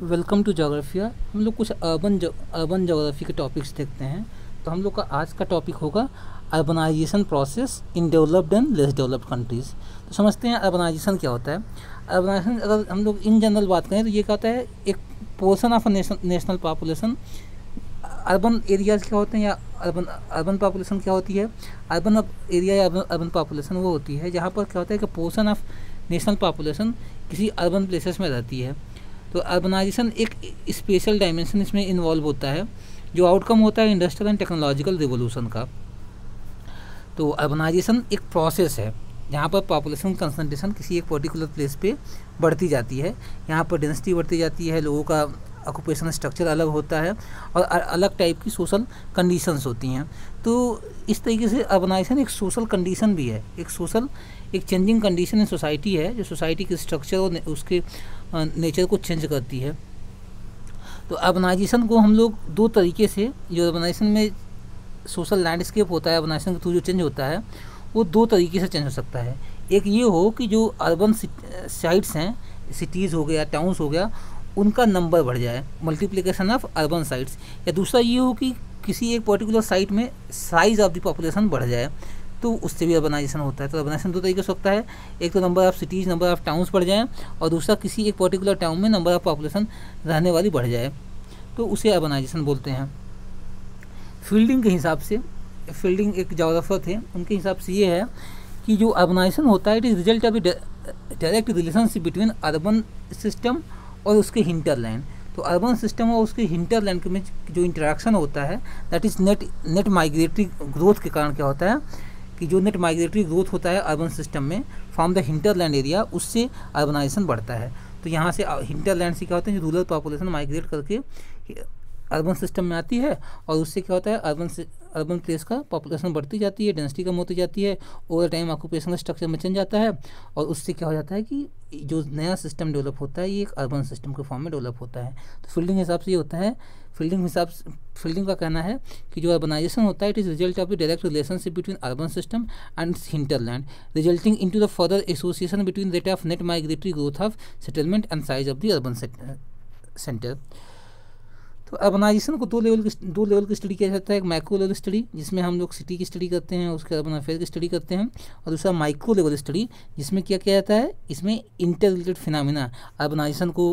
welcome to जोग्राफिया हम लोग कुछ अर्बन अर्बन जोग्राफी के टॉपिक्स देखते हैं तो हम लोग का आज का टॉपिक होगा urbanisation process in developed and less developed countries तो समझते हैं अर्बनाइजेशन क्या होता है अर्बनाइजेशन अगर हम लोग इन जनरल बात करें तो ये कहता है एक portion of national population urban areas क्या होते हैं या अर्बन अर्बन पॉपुलेशन क्या होती है अर्बन एरिया या अर्बन पॉपुलेशन वो होती है जहाँ पर क्या होता है कि पोर्सन ऑफ नेशनल पॉपुलेशन किसी अर्बन प्लेसेस में रहती है तो अर्बनाइजेशन एक स्पेशल डायमेंशन इसमें इन्वॉल्व होता है जो आउटकम होता है इंडस्ट्रियल एंड टेक्नोलॉजिकल रिवोल्यूशन का तो अर्बनाइजेशन एक प्रोसेस है जहाँ पर पॉपुलेशन कंसनट्रेशन किसी एक पर्टिकुलर प्लेस पे बढ़ती जाती है यहाँ पर डेंसिटी बढ़ती जाती है लोगों का ऑक्यूपेशन स्ट्रक्चर अलग होता है और अलग टाइप की सोशल कंडीशंस होती हैं तो इस तरीके से अर्बनाइजेशन एक सोशल कंडीशन भी है एक सोशल एक चेंजिंग कंडीशन इन सोसाइटी है जो सोसाइटी के स्ट्रक्चर और उसके नेचर हाँ, को चेंज करती है तो अर्बनाइजेशन को हम लोग दो तरीके से जो अर्बनाइजेशन में सोशल लैंडस्केप होता है अर्बनाइजेशन के थ्रू जो चेंज होता है वो दो तरीके से चेंज हो सकता है एक ये हो कि जो अर्बन साइट्स हैं सिटीज़ हो गया टाउन्स हो गया उनका नंबर बढ़ जाए मल्टीप्लिकेशन ऑफ अर्बन साइट्स या दूसरा ये हो कि किसी एक पर्टिकुलर साइट में साइज़ ऑफ द पॉपुलेशन बढ़ जाए तो उससे भी अर्बनाइजेशन होता है तो अर्बनाइजेशन दो तरीके से होता है एक तो number of cities number of towns बढ़ जाएँ और दूसरा किसी एक पर्टिकुलर टाउन में नंबर ऑफ पॉपुलेशन रहने वाली बढ़ जाए तो उसे अर्बनाइजेशन बोलते हैं फील्डिंग के हिसाब से फील्डिंग एक जोग्राफर थे उनके हिसाब से ये है कि जो अर्बनाइजेशन होता है it is result of direct relationship between urban system और उसके हिंटरलैंड तो अर्बन सिस्टम और उसके हिंटरलैंड के में जो इंटरेक्शन होता है that is net net migratory growth के कारण क्या होता है कि जो नेट माइग्रेटरी ग्रोथ होता है अर्बन सिस्टम में फ्रॉम द हिंटरलैंड एरिया उससे अर्बनाइजेशन बढ़ता है तो यहाँ से हिंटरलैंड से क्या होता है रूरल पॉपुलेशन माइग्रेट करके अर्बन सिस्टम में आती है और उससे क्या होता है अर्बन अर्बन प्लेस का पॉपुलेशन बढ़ती जाती है डेंसिटी कम होती जाती है ओवर टाइम ऑक्यूपेशन का स्ट्रक्चर में चेंज है और उससे क्या हो जाता है कि जो नया सिस्टम डेवलप होता है ये एक अर्बन सिस्टम के फॉर्म में डेवलप होता है तो फील्डिंग के हिसाब से ये होता है फील्डिंग हिसाब से फील्डिंग का कहना है कि जो अर्बनाइजेशन होता है it is result of the direct relationship between urban system and its hinterland resulting into the further association between rate of net migratory growth of settlement and size of the urban centre तो urbanisation को दो level की दो level की study किया जाता है एक माइक्रो लेवल स्टडी जिसमें हम लोग सिटी की स्टडी करते हैं उसके अर्बन अफेयर की स्टडी करते हैं और दूसरा माइक्रो लेवल स्टडी जिसमें क्या किया जाता है इसमें इंटर रिलेटेड फिनमिना अर्बनाइजेशन को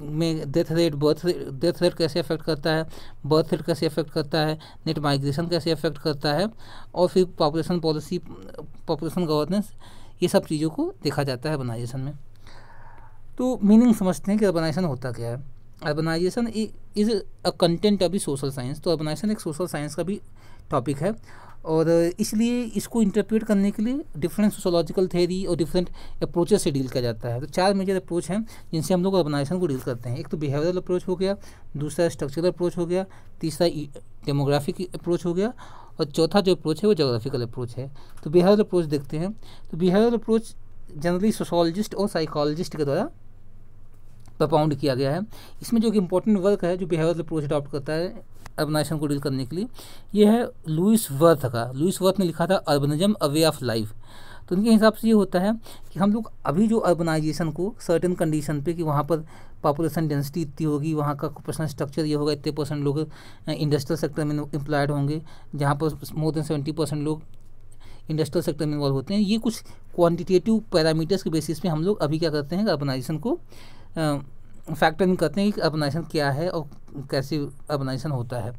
में death rate birth rate death rate कैसे अफेक्ट करता है बर्थ रेट कैसे अफेक्ट करता है नेट माइग्रेशन कैसे अफेक्ट करता है और फिर पॉपुलेशन पॉलिसी पॉपुलेशन गवर्नेंस ये सब चीज़ों को देखा जाता है अर्बनाइजेशन में तो मीनिंग समझते हैं कि अर्बनाइजेशन होता क्या है अर्बनाइजेशन एक is a content of social science तो अर्बनाइजेशन एक सोशल साइंस का भी टॉपिक है और इसलिए इसको इंटरप्रेट करने के लिए डिफरेंट सोशोलॉजिकल थेरी और डिफरेंट अप्रोचेस से डील किया जाता है तो चार मेजर अप्रोच हैं जिनसे हम लोग अर्बनाइजेशन को डील करते हैं एक तो बिहेवियरल अप्रोच हो गया दूसरा स्ट्रक्चरल अप्रोच हो गया तीसरा डेमोग्राफिक e- अप्रोच हो गया और चौथा जो अप्रोच है वो जोग्राफिकल अप्रोच है तो बिहेवियरल अप्रोच देखते हैं तो बिहेवियरल अप्रोच जनरली सोशोलॉजिस्ट और साइकोलॉजिस्ट के द्वारा प्रपाउंड किया गया है इसमें जो कि इंपॉर्टेंट वर्क है जो बिहेवियर अप्रोच अडॉप्ट करता है अर्बनाइजेशन को डील करने के लिए ये है लुइस वर्थ का लुइस वर्थ ने लिखा था urbanism a way of life तो उनके हिसाब से ये होता है कि हम लोग अभी जो अर्बनाइजेशन को सर्टेन कंडीशन पे कि वहाँ पर पॉपुलेशन डेंसिटी इतनी होगी वहाँ का पर्सनल स्ट्रक्चर ये होगा इतने परसेंट लोग इंडस्ट्रियल सेक्टर में इंप्लायड होंगे जहाँ पर मोर देन सेवेंटी परसेंट लोग इंडस्ट्रियल सेक्टर में इन्वॉल्व होते हैं ये कुछ क्वान्टिटेटिव पैरामीटर्स के बेसिस पे हम लोग अभी क्या करते हैं अर्बनाइजेशन को फैक्टर इन करते हैं कि अर्बनाइजेशन क्या है और कैसे अर्बनाइजेशन होता है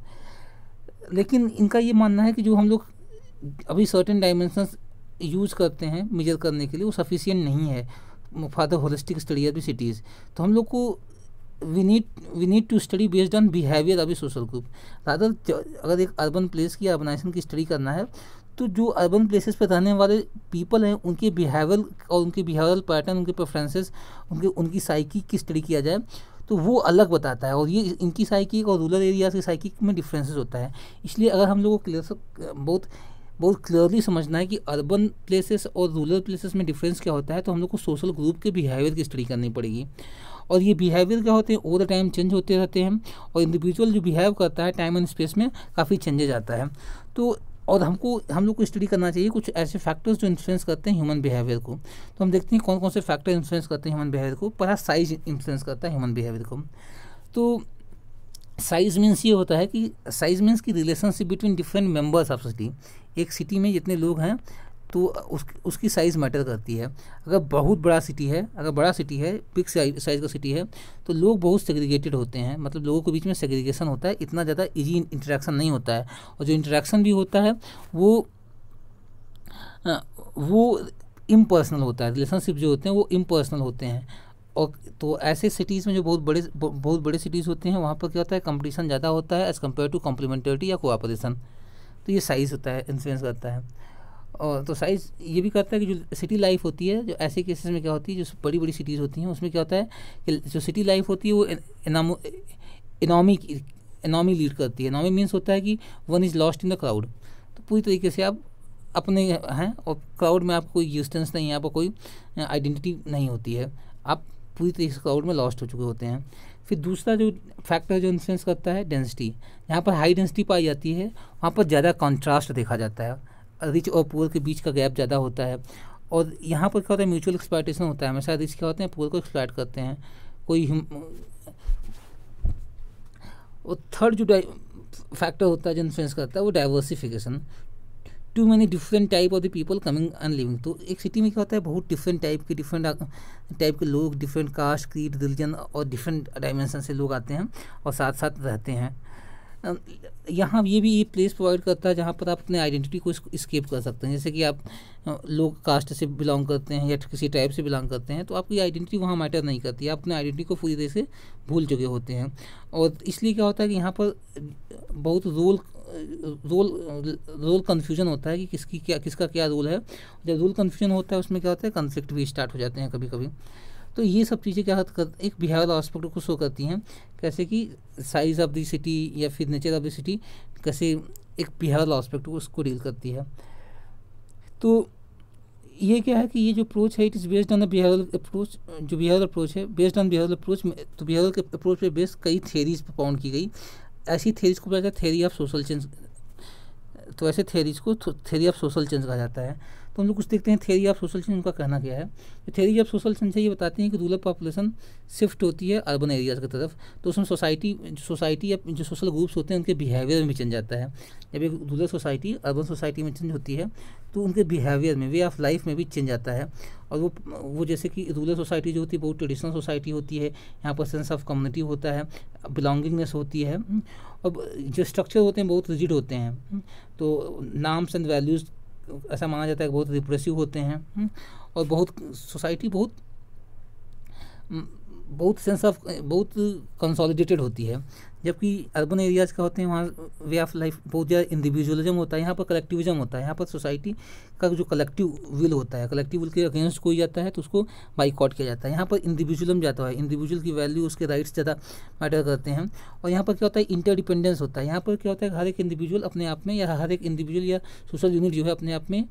लेकिन इनका ये मानना है कि जो हम लोग अभी सर्टेन डायमेंशंस यूज करते हैं मेजर करने के लिए वो सफिशियंट नहीं है for the holistic study of the cities तो हम लोग को we need we need to study based on behaviour of social group rather अगर एक अर्बन प्लेस की अर्बनाइजेशन की स्टडी करना है तो जो अर्बन प्लेसेस पर रहने वाले पीपल हैं उनके बिहेवियर और उनके बिहेवियल पैटर्न उनके प्रेफरेंसेस उनके उनकी साइकी की स्टडी किया जाए तो वो अलग बताता है और ये इनकी साइकी और रूरल एरियाज़ की साइकी में डिफरेंसेस होता है इसलिए अगर हम लोग को क्लियर बहुत बहुत क्लियरली समझना है कि अर्बन प्लेसेस और रूरल प्लेसेस में डिफरेंस क्या होता है तो हम लोग को सोशल ग्रुप के बिहेवियर की स्टडी करनी पड़ेगी और ये बिहेवियर क्या होते हैं ओवर टाइम चेंज होते रहते हैं और इंडिविजुअल जो बिहेव करता है टाइम एंड स्पेस में काफ़ी चेंजेज आता है तो और हमको हम लोग को स्टडी करना चाहिए कुछ ऐसे फैक्टर्स जो इन्फ्लुएंस करते हैं ह्यूमन बिहेवियर को तो हम देखते हैं कौन कौन से फैक्टर इन्फ्लुएंस करते हैं ह्यूमन बिहेवियर को पहला साइज इन्फ्लुएंस करता है ह्यूमन बिहेवियर को तो साइज मीन्स ये होता है कि साइज मीन्स की relationship between different members of city एक सिटी में जितने लोग हैं तो उस उसकी साइज़ मैटर करती है अगर बहुत बड़ा सिटी है अगर बड़ा सिटी है बिग साइज़ का सिटी है तो लोग बहुत सेग्रीगेटेड होते हैं मतलब लोगों के बीच में सेग्रीगेशन होता है इतना ज़्यादा इजी इंटरेक्शन नहीं होता है और जो इंटरेक्शन भी होता है वो वो इम्पर्सनल होता है रिलेशनशिप जो होते हैं वो इम्पर्सनल होते हैं और तो ऐसे सिटीज़ में जो बहुत बड़े बहुत बड़े सिटीज़ होते हैं वहाँ पर क्या होता है कंपटीशन ज़्यादा होता है एज़ कम्पेयर टू कॉम्प्लीमेंटरिटी या कोऑपरेशन तो ये साइज़ होता है इन्फ्लुएंस करता है और तो साइज ये भी कहता है कि जो सिटी लाइफ होती है जो ऐसे केसेस में क्या होती है जो बड़ी बड़ी सिटीज़ होती हैं उसमें क्या होता है कि जो सिटी लाइफ होती है वो इनामो इनामी इनामी लीड करती है इनामी मीन्स होता है कि one is lost in the crowd तो पूरी तरीके से आप अपने हैं और क्राउड में आपको कोई यूस्टेंस नहीं है आपको कोई आइडेंटिटी नहीं होती है आप पूरी तरीके से क्राउड में लॉस्ट हो चुके होते हैं फिर दूसरा जो फैक्टर जो इन्फ्लुएंस करता है डेंसिटी यहाँ पर हाई डेंसिटी पाई जाती है वहाँ पर ज़्यादा कॉन्ट्रास्ट देखा जाता है रिच और पुअर के बीच का गैप ज़्यादा होता है और यहाँ पर क्या होता है म्यूचुअल एक्सप्लाइटेशन होता है हमेशा रिच क्या होते हैं पुअर को एक्सप्लाइट करते हैं कोई और थर्ड जो फैक्टर होता है जो इन्फ्लुएंस करता है वो diversification to many different type of the people coming and living तो एक सिटी में क्या होता है बहुत डिफरेंट टाइप के डिफरेंट टाइप के लोग डिफरेंट कास्ट क्रीड रिलीजन और डिफरेंट डायमेंशन से लोग आते हैं और साथ साथ रहते हैं यहाँ ये भी एक प्लेस प्रोवाइड करता है जहाँ पर आप अपने आइडेंटिटी को स्केप कर सकते हैं जैसे कि आप लोग कास्ट से बिलोंग करते हैं या किसी टाइप से बिलोंग करते हैं तो आपकी आइडेंटिटी वहाँ मैटर नहीं करती आप अपने आइडेंटिटी को पूरी तरह से भूल चुके होते हैं और इसलिए क्या होता है कि यहाँ पर बहुत रोल रोल रोल कन्फ्यूजन होता है कि किसकी क्या किसका क्या रोल है जब रोल कन्फ्यूजन होता है उसमें क्या होता है कन्फ्लिक्ट भी स्टार्ट हो जाते हैं कभी कभी तो ये सब चीज़ें क्या कर एक बिहेवियर आस्पेक्ट को शो करती हैं कैसे कि साइज़ ऑफ द सिटी या फिर नेचर ऑफ द सिटी कैसे एक बिहेवियर आस्पेक्ट को उसको डील करती है तो ये क्या है कि ये जो अप्रोच है it is based on the behaviour approach जो बिहेवियर अप्रोच है बेस्ड ऑन बिहेवियर अप्रोच तो बिहेवियर के अप्रोच पे बेस्ड कई थेरीज पाउंड की गई ऐसी थेरीज को तो कहा जाता है थेरी ऑफ सोशल चेंज तो ऐसे थेरीज को थेरी ऑफ सोशल चेंज कहा जाता है तो हम लोग कुछ देखते हैं थेरी ऑफ सोशल चेंज उनका कहना क्या है तो थेरी ऑफ सोशल चेंज है ये बताती हैं कि रूरल पॉपुलेशन शिफ्ट होती है अर्बन एरियाज़ की तरफ तो उसमें सोसाइटी सोसाइटी या जो सोशल ग्रुप्स होते हैं उनके बिहेवियर में चेंज आता है जब एक रूरल सोसाइटी अर्बन सोसाइटी में चेंज होती है तो उनके बिहेवियर में वे ऑफ लाइफ में भी चेंज आता है और वो वो जैसे कि रूरल सोसाइटी जो होती है बहुत ट्रेडिशनल सोसाइटी होती है यहाँ पर सेंस ऑफ कम्युनिटी होता है बिलोंगिंगनेस होती है और जो स्ट्रक्चर होते हैं बहुत रिजिड होते हैं तो नाम्स एंड वैल्यूज़ ऐसा माना जाता है कि बहुत डिप्रेसिव होते हैं हम्म, और बहुत सोसाइटी बहुत हम्म, बहुत सेंस ऑफ बहुत कंसोलिडेटेड होती है जबकि अर्बन एरियाज़ का होते हैं वहाँ वे ऑफ लाइफ बहुत ज़्यादा इंडिविजुअलिज्म होता है यहाँ पर कलेक्टिविज्म होता है यहाँ पर सोसाइटी का जो कलेक्टिव विल होता है कलेक्टिव विल के अगेंस्ट कोई जाता है तो उसको बाइकआउट किया जाता है यहाँ पर इंडिविजुअलम जाता है इंडिविजुअल की वैल्यू उसके राइट्स ज़्यादा मैटर करते हैं और यहाँ पर क्या होता है इंटरडिपेंडेंस होता है यहाँ पर क्या होता है हर एक इंडिविजुअल अपने आप में या हर एक इंडिविजुअल या सोशल यूनिट जो है अपने आप में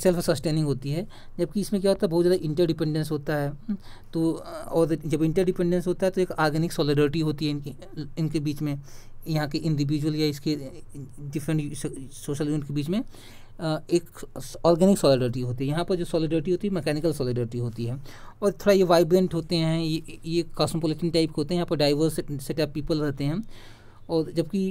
सेल्फ सस्टेनिंग होती है जबकि इसमें क्या होता है बहुत ज़्यादा इंटरडिपेंडेंस होता है तो और जब इंटरडिपेंडेंस होता है तो एक ऑर्गेनिक सॉलिडरिटी होती है इनकी इनके के बीच में यहाँ के इंडिविजुअल या इसके डिफरेंट सोशल यूनिट के बीच में एक ऑर्गेनिक सॉलिडरिटी होती है यहाँ पर जो सॉलिडरिटी होती है मैकेनिकल सॉलिडरिटी होती है और थोड़ा ये वाइब्रेंट होते हैं ये ये कॉस्मोपोलिटन टाइप के होते हैं यहाँ पर डाइवर्स सेट ऑफ पीपल रहते हैं और जबकि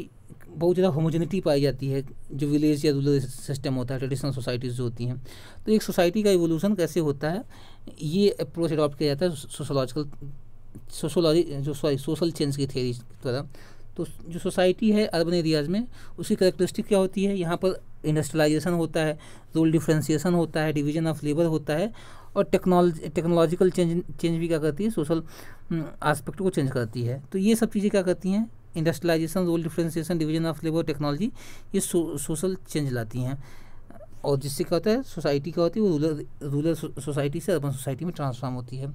बहुत ज़्यादा होमोजेनिटी पाई जाती है जो विलेज या रूरल सिस्टम होता है ट्रेडिशनल सोसाइटीज़ जो होती हैं तो एक सोसाइटी का इवोल्यूशन कैसे होता है ये अप्रोच अडॉप्ट किया जाता है सोशोलॉजिकल सोशोलॉजी जो सॉरी सोशल चेंज की थेरी द्वारा तो जो सोसाइटी है अर्बन एरियाज़ में उसकी करेक्टरिस्टिक क्या होती है यहाँ पर इंडस्ट्रियलाइजेशन होता है रोल डिफ्रेंसीसन होता है डिवीजन ऑफ लेबर होता है और टेक्नोलॉजी टेक्नोलॉजिकल चेंज चेंज भी क्या करती है सोशल आस्पेक्ट हम्म, को चेंज करती है तो ये सब चीज़ें क्या करती हैं industrialisation role differentiation division of labour technology ये सोशल चेंज लाती हैं और जिससे क्या होता है सोसाइटी क्या होती है वो रूरल रूरल सोसाइटी से अर्बन सोसाइटी में ट्रांसफॉर्म होती है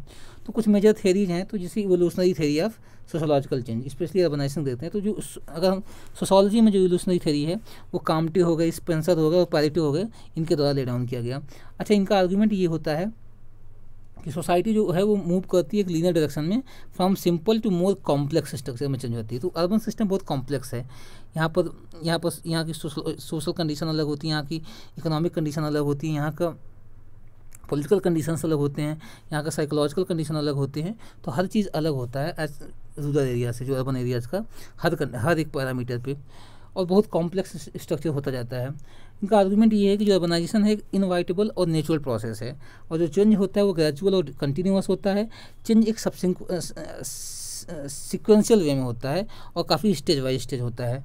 तो कुछ मेजर थेरीज हैं तो जैसे evolutionary theory of sociological change specially urbanisation देखते हैं तो जो अगर हम सोशोलॉजी में जो इवोल्यूशनरी थेरी है वो कामटी हो गए स्पेंसर हो गए और पैरिटी हो गए इनके द्वारा ले डाउन किया गया अच्छा इनका आर्ग्यूमेंट ये होता है कि सोसाइटी जो है वो मूव करती है एक लीनियर डायरेक्शन में from simple to more complex structure में चेंज होती है तो अर्बन सिस्टम बहुत कॉम्प्लेक्स है यहाँ पर यहाँ पर यहाँ की सोशल कंडीशन अलग होती है यहाँ की इकोनॉमिक कंडीशन अलग होती है यहाँ का पॉलिटिकल कंडीशंस अलग होते हैं यहाँ का साइकोलॉजिकल कंडीशन अलग होते हैं तो हर चीज़ अलग होता है एज रूरल एरिया से जो अर्बन एरियाज़ का हर हर एक पैरामीटर पे और बहुत कॉम्प्लेक्स स्ट्रक्चर होता जाता है इनका आर्गूमेंट ये है कि जो अर्बनाइजेशन है इनवाइटेबल और नेचुरल प्रोसेस है और जो चेंज होता है वो ग्रेजुअल और कंटिन्यूस होता है चेंज एक सब सिक्वेंशियल वे में होता है और काफ़ी स्टेज वाइज स्टेज होता है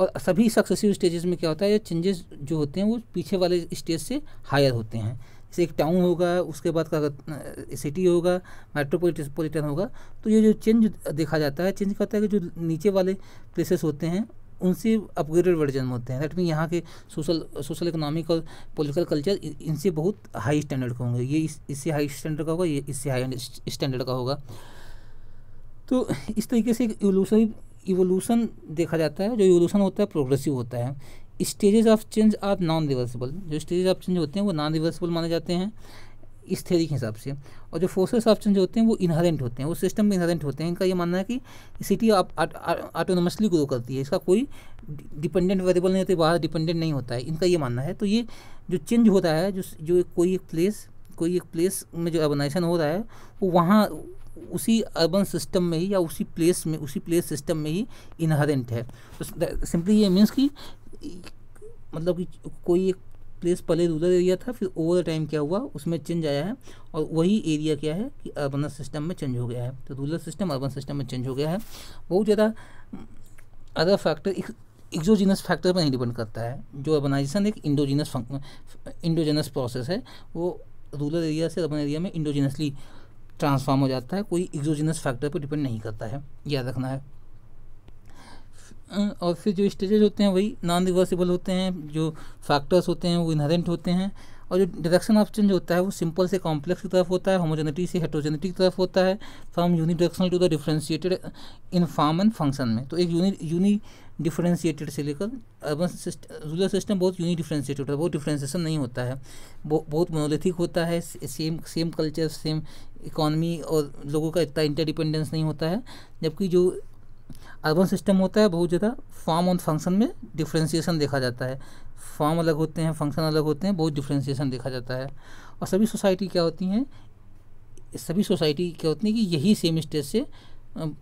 और सभी सक्सेसिव स्टेजेस में क्या होता है चेंजेस जो होते हैं वो पीछे वाले स्टेज से हायर होते हैं जैसे एक टाउन होगा उसके बाद का सिटी होगा मेट्रोपोलिटन होगा तो ये जो चेंज देखा जाता है चेंज कहता है कि जो नीचे वाले प्लेसेस होते हैं उनसे अपग्रेडेड वर्जन में होते हैं दैट मीन यहाँ के सोशल सोशल इकोनॉमिक और पॉलिटिकल कल्चर इनसे बहुत हाई स्टैंडर्ड का होंगे ये इस, इससे हाई स्टैंडर्ड का होगा ये इससे हाई स्टैंडर्ड का होगा तो इस तरीके से एक इवोल्यूशन इवोल्यूशन देखा जाता है जो इवोल्यूशन होता है प्रोग्रेसिव होता है stages of change are non reversible जो स्टेजेस ऑफ चेंज होते हैं वो नॉन रिवर्सिबल माने जाते हैं इस थेरी के हिसाब से और जो फोर्सेस ऑप्शन जो होते हैं वो इनहरेंट होते हैं वो सिस्टम में इनहरेंट होते हैं इनका ये मानना है कि सिटी ऑटोनोमसली ग्रो करती है इसका कोई डिपेंडेंट वेरिएबल नहीं होते बाहर डिपेंडेंट नहीं होता है इनका ये मानना है तो ये जो चेंज हो रहा है जो जो कोई एक प्लेस कोई एक प्लेस में जो अर्बनाइजेशन हो रहा है वो वहाँ उसी अर्बन सिस्टम में ही या उसी प्लेस में उसी प्लेस सिस्टम में ही इनहरेंट है तो सिंपली ये मीन्स कि मतलब कि कोई एक प्लेस पहले रूरल एरिया था फिर ओवर टाइम क्या हुआ उसमें चेंज आया है और वही एरिया क्या है कि अर्बन सिस्टम में चेंज हो गया है तो रूरल सिस्टम अर्बन सिस्टम में चेंज हो गया है बहुत ज़्यादा अदर फैक्टर एक्जोजिनस फैक्टर पर नहीं डिपेंड करता है जो अर्बनाइजेशन एक इंडोजिनस इंडोजिनस प्रोसेस है वो रूरल एरिया से अर्बन एरिया में इंडोजिनसली ट्रांसफॉर्म हो जाता है कोई एक्जोजिनस फैक्टर पर डिपेंड नहीं करता है याद रखना है और फिर जो स्टेजेज होते हैं वही नॉन रिवर्सिबल होते हैं जो फैक्टर्स होते हैं वो इनहेरेंट होते हैं और जो डायरेक्शन ऑफ चेंज होता है वो सिंपल से कॉम्प्लेक्स की तरफ होता है होमोजेनिटी से हेट्रोजेनिटी की तरफ होता है from unidirectional to the differentiated in form and function में तो एक यूनि यूनि डिफ्रेंशिएटेड से लेकर अर्बन रूरल सिस्टम बहुत यूनि डिफ्रेंशिएटेड होता है बहुत डिफ्रेंशिएशन नहीं होता है बहुत मोनोलिथिक होता है same same culture same economy और लोगों का इतना इंटरडिपेंडेंस नहीं होता है जबकि जो अर्बन सिस्टम होता है बहुत ज़्यादा फॉर्म और फंक्शन में डिफ्रेंसीसन देखा जाता है फॉर्म अलग होते हैं फंक्शन अलग होते हैं बहुत डिफ्रेंसीसन देखा जाता है और सभी सोसाइटी क्या होती हैं सभी सोसाइटी क्या होती हैं कि यही सेम स्टेज से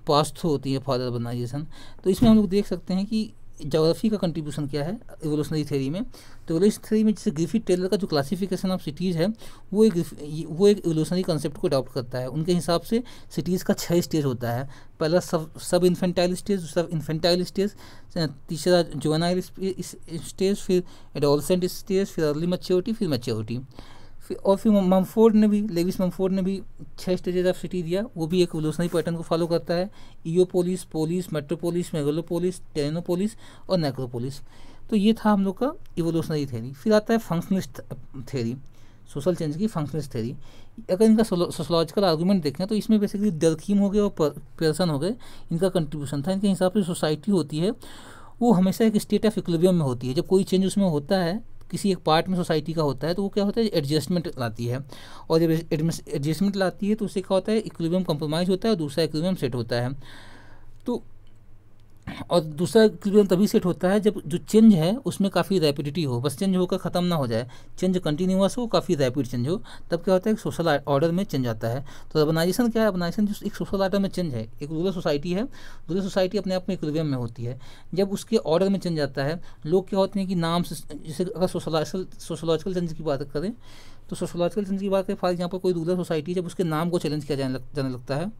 पास्ट होती है फादर बर्नाइजेशन तो इसमें हम लोग देख सकते हैं कि जोग्राफी का कंट्रीब्यूशन क्या है एवोल्यूशनरी थ्योरी में तो एवोल्यूशन थ्योरी में जैसे ग्रिफिट टेलर का जो क्लासिफिकेशन ऑफ सिटीज़ है वो एक वो एक एवोल्यूशनरी कंसेप्ट को अडॉप्ट करता है उनके हिसाब से सिटीज़ का छः स्टेज होता है पहला sub sub infantile stage sub infantile stage तीसरा जोनाइल स्टेज फिर एडोलसेंट स्टेज फिर अर्ली मच्योरिटी फिर मच्योरिटी और फिर ममफोर्ड ने भी लेविस ममफोर्ड ने भी छः स्टेजेज ऑफ सिटी दिया वो भी एक रिवोल्यूशनरी पैटर्न को फॉलो करता है ईओपोलिस पोलिस मेट्रोपोलिस मेगोलोपोलिस टेनोपोलिस और नेक्रोपोलिस तो ये था हम लोग का इवोल्यूशनरी थेरी फिर आता है फंक्शनलिस्ट थेरी सोशल चेंज की फंक्शनलिस्ट थेरी अगर इनका सोशोलॉजिकल आर्गूमेंट देखें तो इसमें बेसिकली डरकीम हो गए और पर्सन हो गए इनका कंट्रीब्यूशन था इनके हिसाब से सोसाइटी होती है वो हमेशा एक स्टेट ऑफ इक्लिबियम में होती है जब कोई चेंज उसमें होता है किसी एक पार्ट में सोसाइटी का होता है तो वो क्या होता है एडजस्टमेंट लाती है और जब एडजस्टमेंट लाती है तो उससे क्या होता है इक्विलिब्रियम कॉम्प्रोमाइज़ होता है और दूसरा इक्विलिब्रियम सेट होता है तो और दूसरा एक्सपीरियंस तभी सेट होता है जब जो चेंज है उसमें काफ़ी रैपिडिटी हो बस चेंज होकर ख़त्म ना हो जाए चेंज कंटिन्यूस हो काफ़ी रैपिड चेंज हो तब क्या होता है सोशल ऑर्डर में चेंज आता है तो अर्बनाइजेशन क्या है अर्बनाइजेशन जो एक सोशल ऑर्डर में चेंज है एक रूरल सोसाइटी है रूरल सोसाइटी अपने आप में इक्विलिब्रियम में होती है जब उसके ऑर्डर में चेंज आता है लोग क्या होते हैं कि नाम जैसे अगर सोशलॉजिकल सोशोलॉजिकल चेंज की बात करें तो सोशोलॉजिकल चेंज की बात करें फॉर एग्जाम्पल कोई रूरल सोसाइटी जब उसके नाम को चैलेंज किया जाने लगता है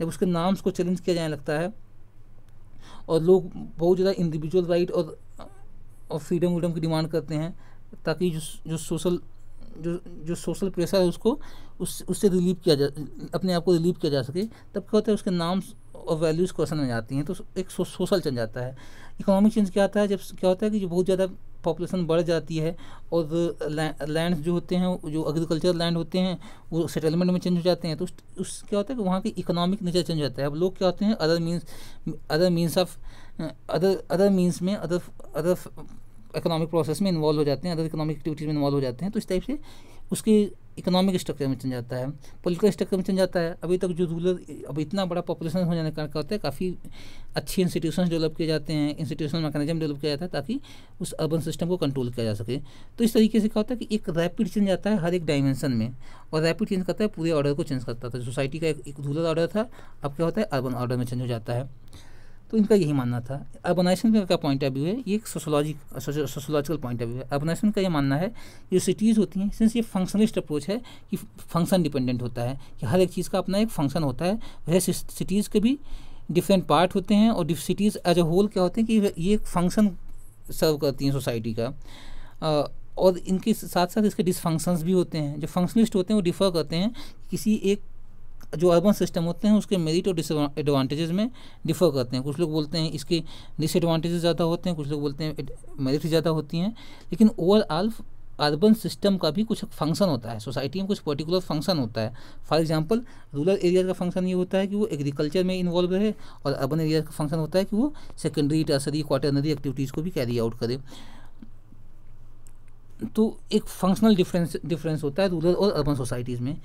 जब उसके नाम्स को चैलेंज किया जाने लगता है और लोग बहुत ज़्यादा इंडिविजुअल राइट और और फ्रीडम वीडम की डिमांड करते हैं ताकि जो जो सोशल जो जो सोशल प्रेशर है उसको उस उससे रिलीव किया जा अपने आप को रिलीव किया जा सके तब क्या होता है उसके नाम और वैल्यूज़ क्वेश्चन में जाती हैं तो एक सो, सोशल चेंज आता है इकोनॉमिक चेंज क्या आता है जब क्या होता है कि जो बहुत ज़्यादा पॉपुलेशन बढ़ जाती है और लैंड्स जो होते हैं जो एग्रीकल्चर लैंड होते हैं वो सेटलमेंट में चेंज हो जाते हैं तो उस, क्या होता है कि वहाँ की इकोनॉमिक नेचर चेंज हो जाता है अब लोग क्या होते हैं other means other means of other other means में अदर अदर इकोनॉमिक प्रोसेस में इन्वॉल्व हो जाते हैं अदर इकोनॉमिक एक्टिविटीज़ में इन्वॉल्व हो जाते हैं तो इस टाइप से उसकी इकोनॉमिक स्ट्रक्चर में चेंज आता है पोलिटिकल स्ट्रक्चर में चेंज आता है अभी तक जो रूरल अब इतना बड़ा पॉपुलेशन हो जाने के कारण होता है काफ़ी अच्छी इंस्टीट्यूशन डेवलप किए जाते हैं इंस्टीट्यूशनल मैकेनिज्म डेवलप किया जाता है ताकि उस अर्बन सिस्टम को कंट्रोल किया जा सके तो इस तरीके से क्या होता है कि एक रैपिड चेंज आता है हर एक डायमेंशन में और रैपिड चेंज करता है पूरे ऑर्डर को चेंज करता था सोसाइटी का एक रूरल ऑर्डर था अब क्या होता है अर्बन ऑर्डर में चेंज हो जाता है तो इनका यही मानना था अर्बनाइजेशन का क्या पॉइंट ऑफ व्यू है ये एक sociologic sociological point of view है अर्बनाइजेशन का ये मानना है जो सिटीज़ होती हैं सिंस ये फंक्शनलिस्ट अप्रोच है कि फंक्शन डिपेंडेंट होता है कि हर एक चीज़ का अपना एक फंक्शन होता है वैसे सिटीज़ के भी डिफरेंट पार्ट होते हैं और सिटीज़ एज ए होल क्या होते हैं कि ये एक फंक्शन सर्व करती हैं सोसाइटी का और इनके साथ साथ इसके डिसफंक्शंस भी होते हैं जो फंक्शनलिस्ट होते हैं वो डिफ़र करते हैं किसी एक जो अर्बन सिस्टम होते हैं उसके मेरिट और डिसएडवांटेजेस में डिफ़र करते हैं कुछ लोग बोलते हैं इसके डिसएडवांटेजेस ज़्यादा होते हैं कुछ लोग बोलते हैं मेरिट ज़्यादा होती हैं लेकिन ओवरऑल अर्बन सिस्टम का भी कुछ फंक्शन होता है सोसाइटी में कुछ पर्टिकुलर फंक्शन होता है फॉर एग्जांपल रूरल एरिया का फंक्शन ये होता है कि वो एग्रीकल्चर में इन्वॉल्व रहे और अर्बन एरिया का फंक्शन होता है कि वो सेकेंडरी टर्सरी क्वार्टरनरी एक्टिविटीज़ को भी कैरी आउट करे तो एक फंक्शनल डिफरेंस डिफरेंस होता है रूरल और अर्बन सोसाइटीज़ में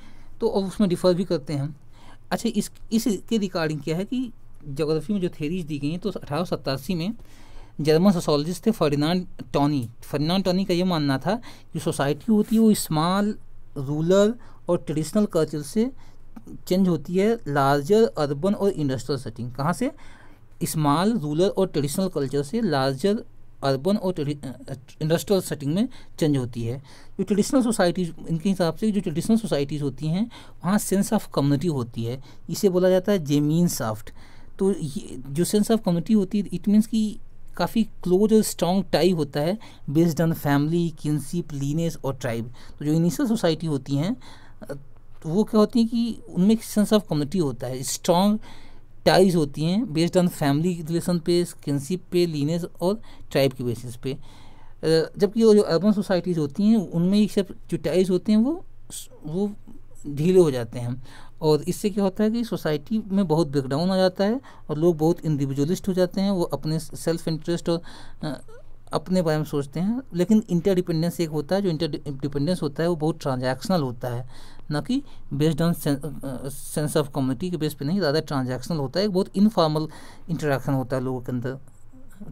तो अब उसमें डिफ़र भी करते हैं हम अच्छा इस इसके रिकॉर्डिंग क्या है कि जोग्राफी में जो थेरीज दी गई हैं तो अठारह में जर्मन सोशोलॉजिस्ट थे फर्डिनांड टॉनी फर्डिनांड टॉनी का ये मानना था कि सोसाइटी होती है वो स्मॉल रूरल और ट्रेडिशनल कल्चर से चेंज होती है लार्जर अर्बन और इंडस्ट्रियल सेटिंग कहाँ से स्मॉल रूरल और ट्रेडिशनल कल्चर से लार्जर अर्बन और इंडस्ट्रियल सेटिंग में चेंज होती है जो ट्रेडिशनल सोसाइटीज़ इनके हिसाब से जो ट्रेडिशनल सोसाइटीज़ होती हैं वहाँ सेंस ऑफ कम्युनिटी होती है इसे बोला जाता है जेमीन साफ्ट तो ये जो सेंस ऑफ कम्युनिटी होती है इट मीन्स कि काफ़ी क्लोज और स्ट्रॉन्ग टाई होता है based on family kinship lineage और ट्राइब तो जो इनिशियल सोसाइटी होती हैं तो वो क्या होती हैं कि उनमें सेंस ऑफ कम्युनिटी होता है स्ट्रॉन्ग टाइज होती हैं बेस्ड ऑन फैमिली रिलेशन पे स्किनशिप पे लीनेस और ट्राइब के बेसिस पे जबकि वो जो अर्बन सोसाइटीज़ होती हैं उनमें ये सब जो टाइज होते हैं वो वो ढीले हो जाते हैं और इससे क्या होता है कि सोसाइटी में बहुत ब्रेकडाउन आ जाता है और लोग बहुत इंडिविजुअलिस्ट हो जाते हैं वो अपने सेल्फ इंटरेस्ट और अपने बारे में सोचते हैं लेकिन इंटरडिपेंडेंस एक होता है जो इंटरडिपेंडेंस होता है वो बहुत ट्रांजैक्शनल होता है ना कि based on sense of community के बेस पे नहीं ज़्यादा ट्रांजैक्शनल होता है एक बहुत इनफॉर्मल इंटरेक्शन होता है लोगों के अंदर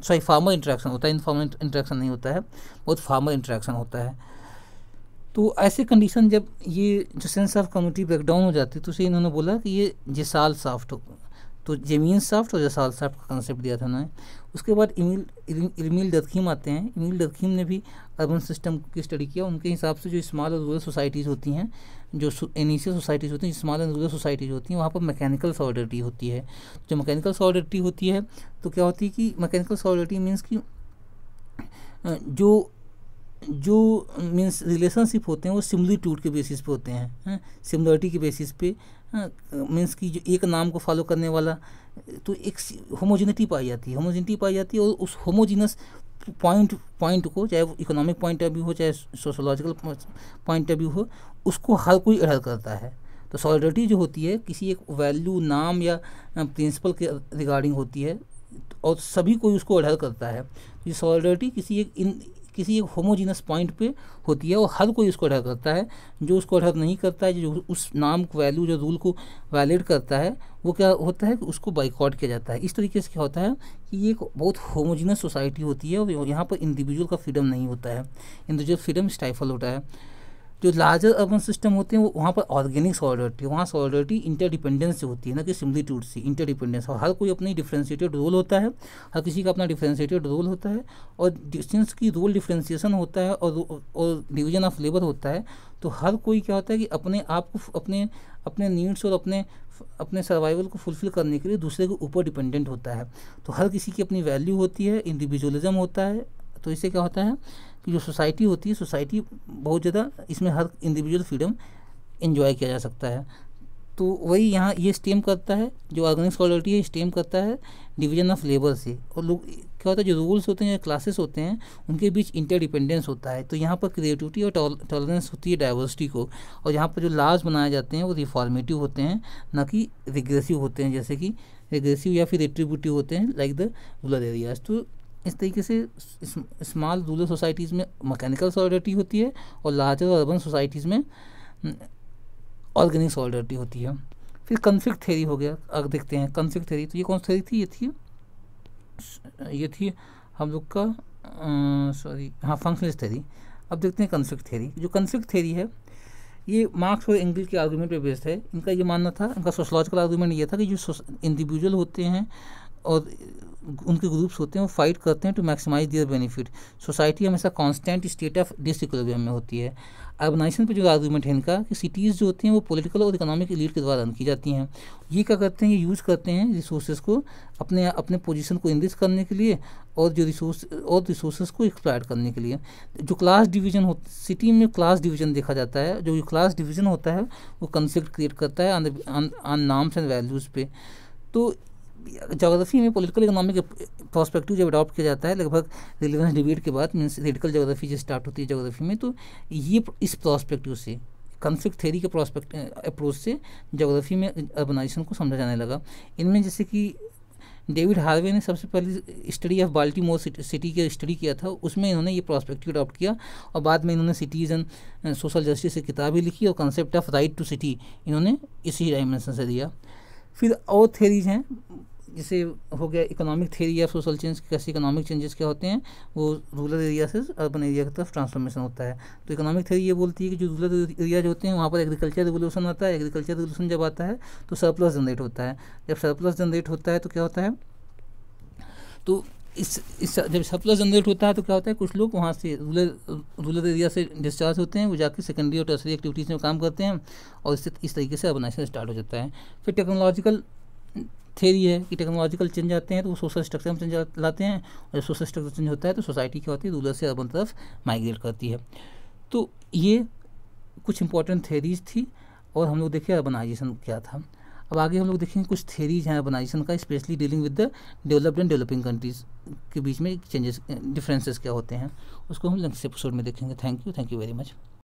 सॉरी फार्मल इंटरेक्शन होता है इनफॉर्मल इंटरेक्शन नहीं होता है बहुत फार्मल इंटरेक्शन होता है तो ऐसे कंडीशन जब ये जो सेंस ऑफ कम्युनिटी ब्रेकडाउन हो जाती है तो उसे इन्होंने बोला कि ये जिसाल साफ्ट हो तो जमीन साफ्ट और जसाल साफ्ट का कंसेप्ट दिया था उन्होंने उसके बाद इमिल इमिल ददखीम आते हैं इमिल दरखीम ने भी अर्बन सिस्टम की स्टडी किया उनके हिसाब से जो स्मॉल और रूरल सोसाइटीज़ होती हैं जो इनिशियल सोसाइटीज़ होती हैं स्मॉल एंड रूरल सोसाइटीज़ होती हैं वहाँ पर मैकेनिकल सॉलिडिटी होती है जो मैकेनिकल सॉलिडिटी होती है तो क्या होती है कि मैकेनिकल सॉलिडिटी मीन्स कि जो जो मीन्स रिलेशनशिप होते हैं वो सिमिलरिट्यूड के बेसिस पे होते हैं सिमिलरिटी के बेसिस पे मीन्स कि जो एक नाम को फॉलो करने वाला तो एक होमोजेनिटी पाई जाती है होमोजेनिटी पाई जाती है और उस होमोजिनस पॉइंट पॉइंट को चाहे वो इकोनॉमिक पॉइंट ऑफ व्यू हो चाहे सोशोलॉजिकल पॉइंट ऑफ व्यू हो उसको हर कोई अडल करता है तो सॉलिडिटी जो होती है किसी एक वैल्यू नाम या प्रिंसिपल के रिगार्डिंग होती है और सभी कोई उसको अडल करता है तो ये सॉलिडिटी किसी एक इन किसी एक होमोजीनस पॉइंट पे होती है और हर कोई उसको अडर करता है जो उसको अडर नहीं करता है जो उस नाम को वैल्यू जो रूल को वैलिड करता है वो क्या होता है उसको बाइकआउट किया जाता है इस तरीके से क्या होता है कि ये एक बहुत होमोजीनस सोसाइटी होती है और यहाँ पर इंडिविजुअल का फ्रीडम नहीं होता है इंडिविजुअल फ्रीडम स्टाइफल होता है जो लार्जर अर्बन सिस्टम होते हैं वो वहाँ पर ऑर्गेनिक सॉलिडिटी वहाँ सॉलिडिटी इंटरडिपेंडेंस से होती है ना कि सिम्लिट्यूड से इंटरडिपेंडेंस और हर कोई अपनी डिफ्रेंशिएटेड रोल होता है हर किसी का अपना डिफ्रेंशिएटेड रोल होता है और डिस्टेंस की रोल डिफ्रेंशिएशन होता है और और डिवीजन ऑफ लेबर होता है तो हर कोई क्या होता है कि अपने आप को अपने अपने नीड्स और अपने अपने सर्वाइवल को फुलफिल करने के लिए दूसरे के ऊपर डिपेंडेंट होता है तो हर किसी की अपनी वैल्यू होती है इंडिविजुअलिज्म होता है तो इससे क्या होता है कि जो सोसाइटी होती है सोसाइटी बहुत ज़्यादा इसमें हर इंडिविजुअल फ्रीडम इन्जॉय किया जा सकता है तो वही यहाँ ये स्टेम करता है जो ऑर्गेनिक क्वालिटी है स्टेम करता है डिवीजन ऑफ लेबर से और लोग क्या होता है जो रूल्स होते हैं क्लासेस होते हैं उनके बीच इंटरडिपेंडेंस होता है तो यहाँ पर क्रिएटिविटी और टॉलरेंस होती है डाइवर्सिटी को और यहाँ पर जो लाज बनाए जाते हैं वो रिफॉर्मेटिव होते हैं ना कि रिग्रेसिव होते हैं जैसे कि रिग्रेसिव या फिर रिट्रीब्यूटिव होते हैं लाइक द रूरल एरियाज तो इस तरीके से स्मॉल रूरल सोसाइटीज़ में मैकेनिकल सॉलिडिटी होती है और लार्जर अर्बन सोसाइटीज़ में ऑर्गेनिक सॉलिडिटी होती है फिर कन्फ्लिक्ट थेरी हो गया अब देखते हैं कन्फ्लिक्ट थेरी तो ये कौन सी थेरी थी ये थी ये थी हम लोग का सॉरी हाँ फंक्शनलिस्ट थेरी अब देखते हैं कन्फ्लिक्ट थेरी जो कन्फ्लिक्ट थेरी है ये मार्क्स और इंग्लिश के आर्गूमेंट पे बेस्ड है इनका ये मानना था इनका सोशलॉजिकल आर्गूमेंट ये था कि जो इंडिविजुअल होते हैं और उनके ग्रुप्स होते हैं वो फाइट करते हैं to maximise their benefit society हमेशा कांस्टेंट स्टेट ऑफ डिसइक्विलिब्रियम में होती है अर्बनाइजेशन पे जो आर्गूमेंट है इनका कि सिटीज़ जो होती हैं वो पॉलिटिकल और इकोनॉमिक लीड के द्वारा रन की जाती हैं ये क्या करते हैं ये यूज़ करते हैं रिसोर्सेज को अपने अपने पोजिशन को इंक्रीज करने के लिए और जो रिसोर्स और रिसोर्सेज को एक्सप्लायर करने के लिए जो क्लास डिवीजन हो सिटी में क्लास डिवीजन देखा जाता है जो क्लास डिवीजन होता है वो कंसेप्ट क्रिएट करता है ऑन नाम्स एंड वैल्यूज़ पे तो जोग्राफी में पॉलिटिकल इकोनॉमिक प्रोस्पेक्टिव जब अडॉप्ट किया जाता है लगभग रिलीवेंस डिबेट के बाद मीन रेडिकल जोग्राफी जो स्टार्ट होती है जोग्राफी में तो ये इस प्रोस्पेक्टिव से कन्फ्लिक्ट थेरी के प्रोस्पेक्ट अप्रोच से जोग्राफी में अर्बनाइजेशन को समझा जाने लगा इनमें जैसे कि डेविड हार्वे ने सबसे पहले स्टडी ऑफ बाल्टी मोर सिटी के स्टडी किया था उसमें इन्होंने ये प्रॉस्पेक्टिव अडॉप्ट किया और बाद में इन्होंने सिटीजन सोशल जस्टिस की किताबें लिखी और concept of right to city इन्होंने इसी डायमेंशन से दिया फिर और थेरीज हैं जैसे हो गया इकोनॉमिक थेरी या सोशल चेंज कैसे इकोनॉमिक चेंजेस क्या होते हैं वो रूरल एरिया से अर्बन एरिया की तरफ ट्रांसफॉर्मेशन होता है तो इकोनॉमिक थेरी ये बोलती है कि जो रूरल एरियाज होते हैं वहाँ पर एग्रीकल्चर रिवोल्यूशन आता है एग्रीकल्चर रिवोल्यूशन जब आता है तो सरप्लस जनरेट होता है जब सरप्लस जनरेट होता है तो क्या होता है तो इस इस जब सरप्लस जनरेट होता है तो क्या होता है कुछ लोग वहाँ से रूरल रूरल एरिया से डिस्चार्ज होते हैं वो जाके सेकेंडरी और टर्सरी एक्टिविटीज़ में काम करते हैं और इससे इस तरीके से अर्बनाइजेशन स्टार्ट हो जाता है फिर टेक्नोलॉजिकल थेरी है कि टेक्नोलॉजिकल चेंज आते हैं तो वो सोशल स्ट्रक्चर में चेंज लाते हैं और जब सोशल स्ट्रक्चर चेंज होता है तो सोसाइटी क्या होती है रूरल से अर्बन तरफ माइग्रेट करती है तो ये कुछ इंपॉर्टेंट थेरीज थी और हम लोग देखें अर्बनाइजेशन क्या था अब आगे हम लोग देखेंगे कुछ थेरीज हैं अर्बनाइजेशन का specially dealing with the developed and developing countries के बीच में चेंजेस डिफरेंसेस क्या होते हैं उसको हम नेक्स्ट एपिसोड में देखेंगे thank you thank you very much